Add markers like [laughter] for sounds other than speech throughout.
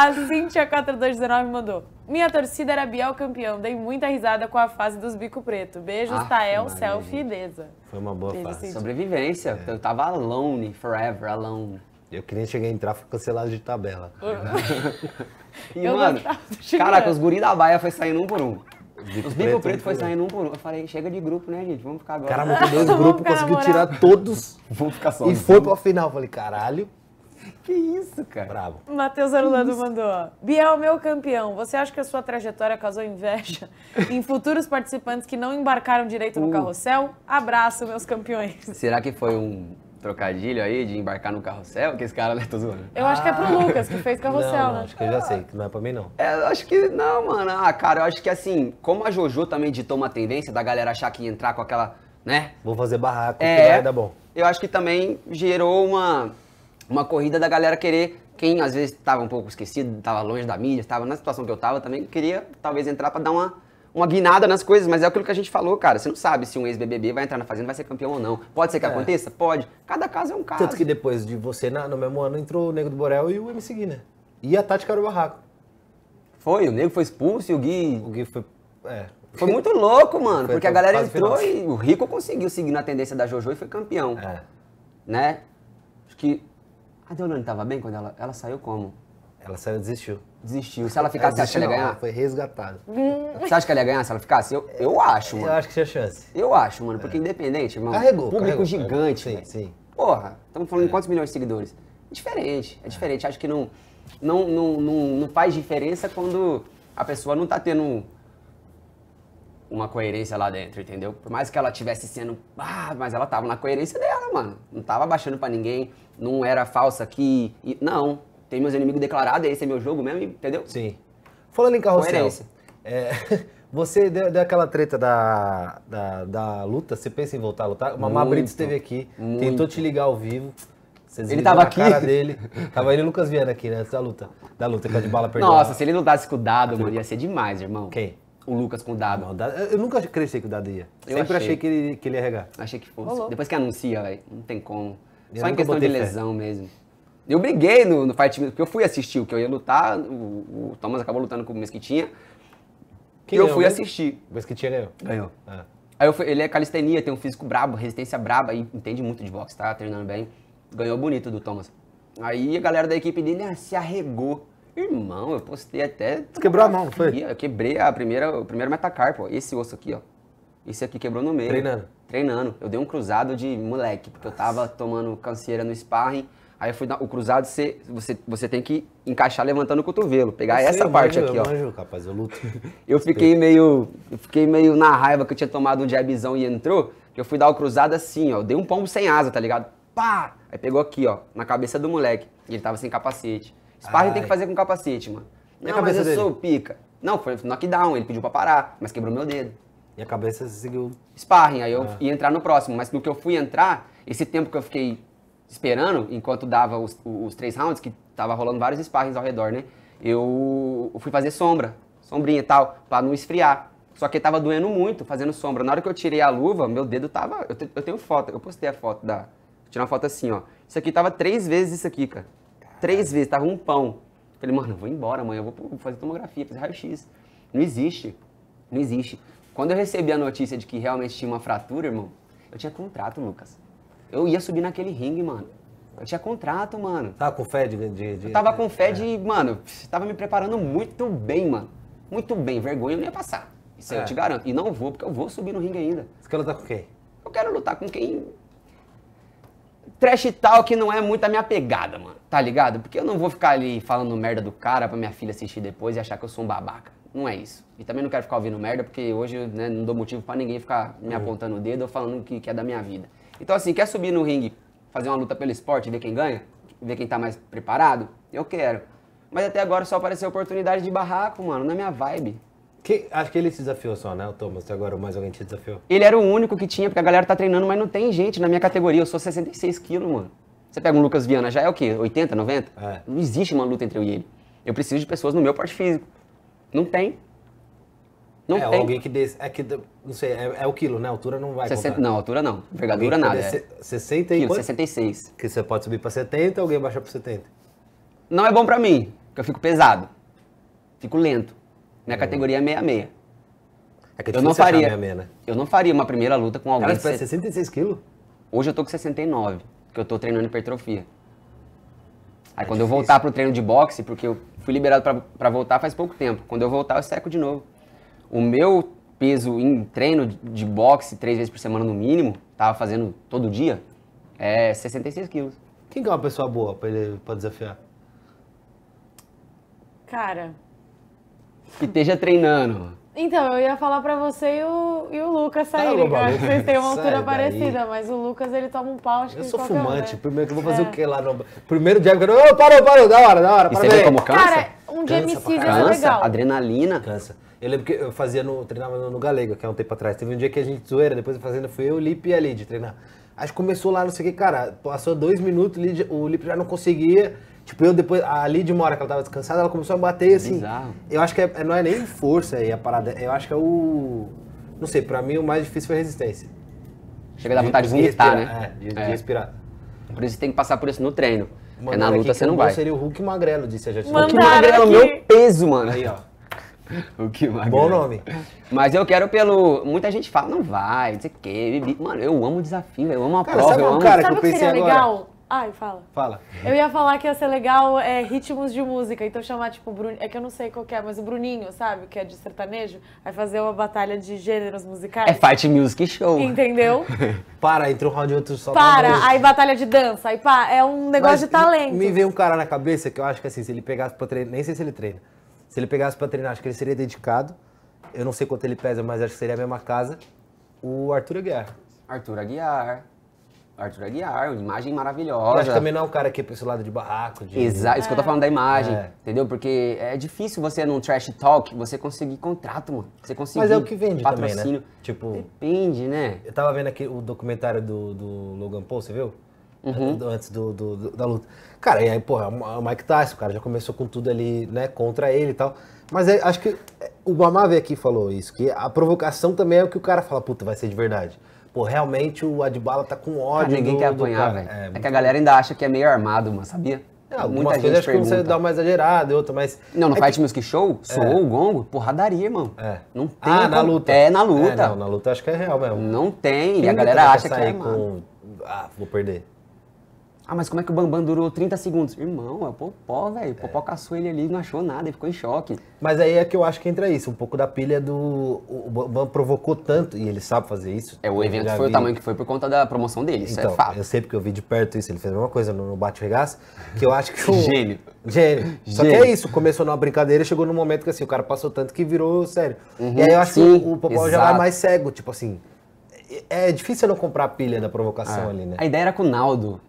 A Cintia4219 mandou. Minha torcida era Biel campeão. Dei muita risada com a fase dos bico preto. Beijos, ah, Tael, Selfie e Deza. Foi uma boa Beijo, fase. Cintia. Sobrevivência. É. Eu tava alone, forever alone. Eu queria chegar a entrar, foi cancelado de tabela. Uh. [laughs] e, eu mano, caraca, os guris da baia foi saindo um por um. Bico os bico preto, preto foi saindo um por um. Eu falei, chega de grupo, né, gente? Vamos ficar agora. Cara, montou dois [laughs] grupos, conseguiu tirar todos. Vamos ficar só. E foi pra final. Eu falei, caralho. [laughs] Que isso, cara. Bravo. Matheus Arulando mandou. Biel, meu campeão, você acha que a sua trajetória causou inveja [laughs] em futuros participantes que não embarcaram direito no uh. carrossel? Abraço, meus campeões. Será que foi um trocadilho aí de embarcar no carrossel? Que esse cara, né, tô zoando. Eu ah. acho que é pro ah. Lucas, que fez carrossel, não, né? não, né? acho que eu já sei, que não é pra mim, não. É, acho que não, mano. Ah, cara, eu acho que assim, como a Jojo também ditou uma tendência da galera achar que entrar com aquela, né? Vou fazer barraco, é, que vai dar bom. Eu acho que também gerou uma uma corrida da galera querer, quem às vezes estava um pouco esquecido, estava longe da mídia, estava na situação que eu estava também, queria talvez entrar para dar uma, uma guinada nas coisas, mas é aquilo que a gente falou, cara. Você não sabe se um ex-BBB vai entrar na Fazenda vai ser campeão ou não. Pode ser que é. aconteça? Pode. Cada caso é um caso. Tanto que depois de você, na, no mesmo ano, entrou o Nego do Borel e o MC Gui, né? E a Tati Caro Barraco. Foi, o Nego foi expulso e o Gui... O Gui foi... É. Foi muito louco, [laughs] mano, foi porque a galera entrou final. e o Rico conseguiu seguir na tendência da JoJo e foi campeão. É. Né? Acho que a Deolane estava bem quando ela... Ela saiu como? Ela saiu desistiu. Desistiu. Se ela ficasse, você acha que ela ia ganhar? Foi resgatada. Hum. Você acha que ela ia ganhar se ela ficasse? Eu, eu acho, mano. Eu acho que tinha chance. Eu acho, mano. Porque é. independente, irmão. Carregou. Público carregou, gigante. Carregou. Sim, sim. Porra, estamos falando é. de quantos milhões de seguidores? É diferente. É, é diferente. Acho que não, não, não, não, não faz diferença quando a pessoa não tá tendo uma coerência lá dentro, entendeu? Por mais que ela tivesse sendo. Ah, mas ela tava na coerência dela mano. Não tava baixando para ninguém, não era falsa aqui. E, não. Tem meus inimigos declarados, esse é meu jogo mesmo, entendeu? Sim. Falando em carrossel. É, [laughs] você deu, deu, aquela treta da, da, da, luta, você pensa em voltar a lutar? O Mamá Brito esteve aqui, muito. tentou te ligar ao vivo. Vocês ele tava aqui. cara dele. Tava ele e o Lucas Viana aqui, né? da luta. Da luta, que é de bala [laughs] perdeu. Nossa, se ele lutasse com o dado, mano, ia ser demais, irmão. Quem? Okay o Lucas com o Dado. Não, eu nunca acreditei que o Dado ia. Eu Sempre achei. achei, que, ele, que ele ia regar. Achei que fosse. Olá. Depois que anuncia, velho, não tem como. Eu Só em questão de lesão fé. mesmo. Eu briguei no, no Fight porque eu fui assistir o que eu ia lutar, o, o Thomas acabou lutando com o Mesquitinha. Que eu fui mesmo? assistir. O Mesquitinha ganhou? Ganhou. Ah. Aí eu fui, ele é calistenia, tem um físico brabo, resistência braba, e entende muito de boxe, tá treinando bem. Ganhou bonito do Thomas. Aí a galera da equipe dele ah, se arregou. Irmão, eu postei até. Você quebrou a mão, não foi? Eu quebrei a primeira, o primeiro metacarpo, Esse osso aqui, ó. Esse aqui quebrou no meio. Treinando. Treinando. Eu dei um cruzado de moleque, porque Nossa. eu tava tomando canseira no sparring. Aí eu fui o cruzado, você, você, você tem que encaixar levantando o cotovelo, pegar eu essa parte manjo, aqui, eu ó. Manjo, rapaz, eu luto. eu fiquei meio, eu fiquei meio na raiva que eu tinha tomado um jabizão e entrou, que eu fui dar o cruzado assim, ó, dei um pombo sem asa, tá ligado? Pá! Aí pegou aqui, ó, na cabeça do moleque. E ele tava sem capacete. Sparring Ai. tem que fazer com capacete, mano. Não, mas eu dele? sou pica. Não, foi knockdown, ele pediu pra parar, mas quebrou meu dedo. E a cabeça seguiu. Sparring, aí eu ah. ia entrar no próximo, mas no que eu fui entrar, esse tempo que eu fiquei esperando, enquanto dava os, os três rounds, que tava rolando vários sparrings ao redor, né? Eu fui fazer sombra, sombrinha e tal, pra não esfriar. Só que tava doendo muito fazendo sombra. Na hora que eu tirei a luva, meu dedo tava. Eu, te, eu tenho foto, eu postei a foto da. Vou tirar uma foto assim, ó. Isso aqui tava três vezes isso aqui, cara. Três vezes, tava um pão. Falei, mano, eu vou embora amanhã, eu vou fazer tomografia, fazer raio-x. Não existe. Não existe. Quando eu recebi a notícia de que realmente tinha uma fratura, irmão, eu tinha contrato, Lucas. Eu ia subir naquele ringue, mano. Eu tinha contrato, mano. Tava tá com fé de. de, de eu tava com fé é. de. É. Mano, tava me preparando muito bem, mano. Muito bem. Vergonha eu não ia passar. Isso é. eu te garanto. E não vou, porque eu vou subir no ringue ainda. Você quer lutar com quem? Eu quero lutar com quem trash talk não é muito a minha pegada, mano. Tá ligado? Porque eu não vou ficar ali falando merda do cara pra minha filha assistir depois e achar que eu sou um babaca. Não é isso. E também não quero ficar ouvindo merda, porque hoje né, não dou motivo para ninguém ficar me uhum. apontando o dedo ou falando que, que é da minha vida. Então, assim, quer subir no ringue, fazer uma luta pelo esporte ver quem ganha? Ver quem tá mais preparado? Eu quero. Mas até agora só apareceu oportunidade de barraco, mano, na minha vibe. Que, acho que ele se desafiou só, né, o Thomas? E agora mais alguém te desafiou? Ele era o único que tinha, porque a galera tá treinando, mas não tem gente na minha categoria. Eu sou 66 quilos, mano. Você pega um Lucas Viana, já é o quê? 80, 90? É. Não existe uma luta entre eu e ele. Eu preciso de pessoas no meu porte físico. Não tem. Não é, tem. alguém que desse. É que, não sei, é, é o quilo, né? A altura não vai 60, Não, altura não. Envergadura nada. É. 60 e quilo, 66. Que você pode subir pra 70, alguém baixa pra 70. Não é bom pra mim, porque eu fico pesado. Fico lento na categoria 66. É que é eu não faria. 66, né? Eu não faria uma primeira luta com alguém. Cara, você de... 66 quilos? Hoje eu tô com 69, porque eu tô treinando hipertrofia. Aí é quando difícil. eu voltar pro treino de boxe, porque eu fui liberado para voltar faz pouco tempo. Quando eu voltar, eu seco de novo. O meu peso em treino de boxe três vezes por semana no mínimo, tava fazendo todo dia, é 66 quilos. Quem que é uma pessoa boa pra ele pra desafiar? Cara, que esteja treinando. Então, eu ia falar para você e o, e o Lucas tá saírem, ah, cara. Vocês têm uma altura parecida, mas o Lucas ele toma um pau, acho que Eu sou fumante, lugar. Né? primeiro que eu vou fazer é. o quê lá? No... Primeiro dia eu. Oh, parou, parou, da hora, da hora. E parabéns. você vê como cansa? Cara, um dia me é legal. Adrenalina. Cansa. Eu lembro que eu fazia no, treinava no, no Galega, que é um tempo atrás. Teve um dia que a gente zoeira, depois da fazenda fui eu, o Lipe e a Lid treinar. Acho que começou lá, não sei o que, cara. Passou dois minutos, o Lipe já não conseguia. Tipo, eu depois, ali de uma hora que ela tava descansada, ela começou a bater assim. Bizarro. Eu acho que é, não é nem força aí a parada, eu acho que é o. Não sei, pra mim o mais difícil foi resistência. Chega da vontade de, vomitar, respirar, né? É, de, é. de respirar. Por isso que tem que passar por isso no treino. Mano, é na luta você não vai. seria o Hulk Magrelo, disse a gente. Hulk Magrelo, é aqui. meu peso, mano. Aí, ó. [laughs] Hulk Magrelo. Bom nome. Mas eu quero pelo... Muita gente fala, não vai, não sei o quê. Mano, eu amo desafio, eu amo a cara, prova, sabe eu um amo... cara que eu pensei que seria agora? legal? Ai, fala. Fala. Eu ia falar que ia ser legal é, ritmos de música, então chamar, tipo, Bruno, é que eu não sei qual é, mas o Bruninho, sabe, que é de sertanejo, vai fazer uma batalha de gêneros musicais. É Fight Music Show. Entendeu? [laughs] para, entre um round e outro só Para, aí batalha de dança, aí pá, é um negócio mas de talento. Me veio um cara na cabeça que eu acho que assim, se ele pegasse pra treinar, nem sei se ele treina, se ele pegasse pra treinar, acho que ele seria dedicado, eu não sei quanto ele pesa, mas acho que seria a mesma casa, o Arthur Aguiar. Arthur Aguiar. Arthur Aguiar, uma imagem maravilhosa. Eu acho que também não é um cara que é pra esse lado de barraco. De... Exato, isso que eu tô falando da imagem, é. entendeu? Porque é difícil você, num trash talk, você conseguir contrato, mano. Você conseguir Mas é o que vende patrocínio. também, né? Tipo... Depende, né? Eu tava vendo aqui o documentário do, do Logan Paul, você viu? Uhum. Antes do, do, do, da luta. Cara, e aí, porra, é é o Mike Tyson, o cara já começou com tudo ali, né, contra ele e tal. Mas é, acho que é, o Mamá veio aqui e falou isso, que a provocação também é o que o cara fala, puta, vai ser de verdade. Pô, realmente o Adbala tá com ódio. Cara, ninguém do, quer apanhar, velho. É, é que a galera ainda acha que é meio armado, mano sabia? É, Muita gente acho pergunta. que você dá uma exagerada, outra, mas. Não, no é Fight que... Music Show, é. soou é. o gongo, porradaria, irmão. É. Não ah, tem. Ah, como... na luta. É, na luta. É, não, na luta acho que é real mesmo. Não tem. e a galera acha que é. Com... Ah, vou perder. Ah, mas como é que o Bambam durou 30 segundos? Irmão, é o Popó, velho. O é. Popó é. caçou ele ali, não achou nada, ele ficou em choque. Mas aí é que eu acho que entra isso, um pouco da pilha do... O Bambam provocou tanto, e ele sabe fazer isso. É, o evento foi vi... o tamanho que foi por conta da promoção dele, então, isso é então, fato. eu sei porque eu vi de perto isso, ele fez a mesma coisa no Bate Regaço, que eu acho que o... Gênio. Gênio. Só Gênio. que é isso, começou numa brincadeira, chegou num momento que assim, o cara passou tanto que virou sério. Uhum, e aí eu acho sim, que o Popó exato. já vai mais cego, tipo assim... É, é difícil não comprar a pilha da provocação ah, ali, né? A ideia era com o Naldo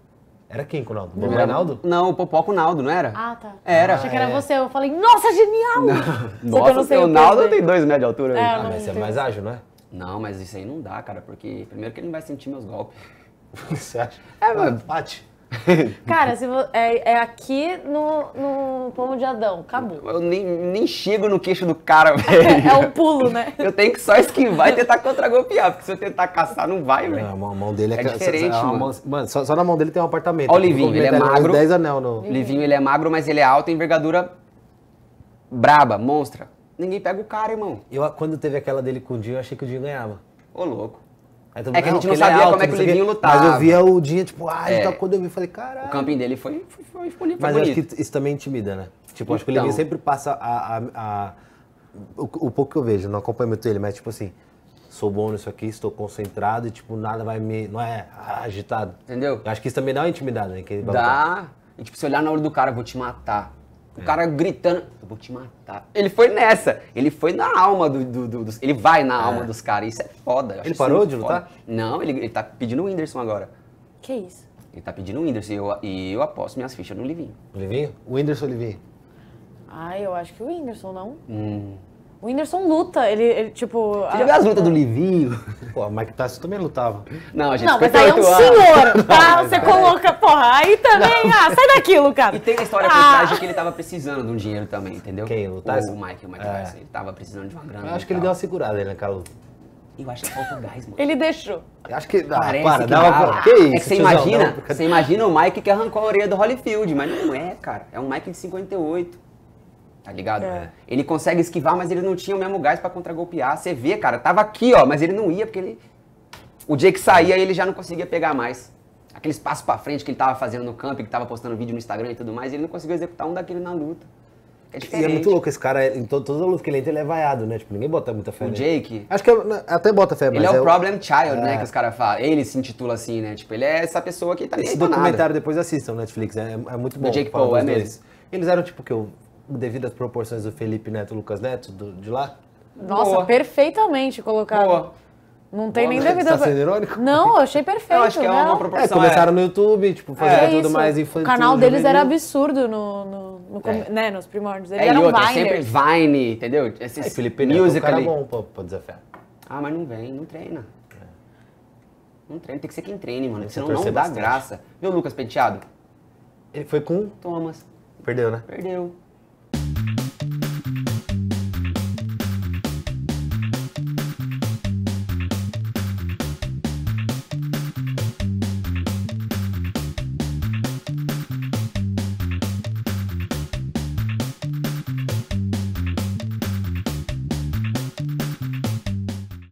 era quem com o Naldo? Não, era... Naldo? Não, o Popó com o Naldo, não era? Ah, tá. Era. Eu achei que era é... você. Eu falei, nossa, genial! Não. [laughs] Nossa, não sei o, o Naldo né? tem dois metros de altura. É, ah, mas você é mais ágil, não é? Não, mas isso aí não dá, cara, porque primeiro que ele não vai sentir meus golpes. [laughs] você acha? É, mas... Bate. [laughs] Cara, se vo... é, é, aqui no, no pomo de Adão, acabou. Eu nem, nem chego no queixo do cara, [laughs] velho. [laughs] É, um pulo, né? Eu tenho que só esquivar e tentar contragolpear, porque se eu tentar caçar, não vai, velho. A mão dele é, é diferente, mano. mano só, só, na mão dele tem um apartamento. Olha o Livinho, ele é magro. 10 anel no... Livinho, ele é magro, mas ele é alto, envergadura braba, monstra. Ninguém pega o cara, irmão. Eu, quando teve aquela dele com o Dinho, eu achei que o Dinho ganhava. Ô, louco. É Aí, é que a gente não sabia é alto, como é que o Livinho lutava. Mas eu via o dia, tipo, ah, então é. tá quando eu vi, falei, caralho. O camping dele foi, foi, foi, foi bonito. Mas eu acho que isso também intimida, né? Tipo, então. acho que o Livinho então. sempre passa a, a, a o, o, pouco que eu vejo, não acompanho muito ele, mas tipo assim, sou bom nisso aqui, estou concentrado e tipo, nada vai me. não é agitado. Entendeu? Eu acho que isso também dá uma intimidade, né? Que dá. E tipo, se olhar na olho do cara, vou te matar. O é. cara gritando vou te matar. Ele foi nessa. Ele foi na alma do. do, do dos, ele vai na é. alma dos caras. Isso é foda. Ele parou de lutar? Não, ele, ele tá pedindo o Whindersson agora. Que isso? Ele tá pedindo o Whindersson e eu, e eu aposto minhas fichas no Livinho. Livinho? O Whindersson Livinho? Ah, eu acho que o Whindersson, não? Hum. O Whindersson luta, ele, ele tipo. Você a... já viu as lutas do Livinho? [laughs] Pô, o Mike Tyson também lutava. Não, a gente Não, mas aí é um senhor, [laughs] tá? Você coloca, porra, aí também. Não. Ah, sai daquilo, cara. E tem a história por ah. trás de que ele tava precisando de um dinheiro também, entendeu? Quem? O Tyson? O Mike, o Mike é. Tyson. Ele tava precisando de uma grana. Eu acho que ele deu uma segurada ali naquela luta. Eu acho que falta gás, mano. Ele deixou. Acho que. Ah, Parece para, que dá uma. Que isso? É que você imagina, não, porque... você imagina o Mike que arrancou a orelha do Holyfield, mas não é, cara. É um Mike de 58. Tá ligado? É. Ele consegue esquivar, mas ele não tinha o mesmo gás para contragolpear. Você vê, cara, tava aqui, ó, mas ele não ia porque ele. O dia que saía, ele já não conseguia pegar mais. Aqueles passos para frente que ele tava fazendo no campo, que tava postando vídeo no Instagram e tudo mais, ele não conseguiu executar um daquele na luta. É diferente. E é muito louco, esse cara, em todo, toda luta que ele entra, ele é vaiado, né? Tipo, ninguém bota muita fé. O Jake. Acho que eu, é, né, até bota fé, mas. Ele é, é o problem child, né, é. né? Que os caras falam. Ele se intitula assim, né? Tipo, ele é essa pessoa que tá Esse documentário nada. depois assistam, Netflix, é, é muito bom. O Jake Paul, é mesmo. Eles eram tipo que eu devido às proporções do Felipe Neto e Lucas Neto do, de lá? Nossa, Boa. perfeitamente colocado. Boa. Não tem Boa, nem [laughs] devido. Tá sendo irônico? Não, eu achei perfeito. Eu acho que é uma proporção. É, começaram é. no YouTube, tipo, fazendo é tudo mais infantil. O canal deles juvenil. era absurdo no, no, no é. né, nos primórdios. Eles é, eram e é sempre Vine, entendeu? Esses é, Felipe Neto, o cara ali. bom pra, pra desafiar. Ah, mas não vem, não treina. É. Não treina, tem que ser quem treine, mano. Senão não dá graça. Viu o Lucas Penteado? Ele foi com? Thomas. Perdeu, né? Perdeu.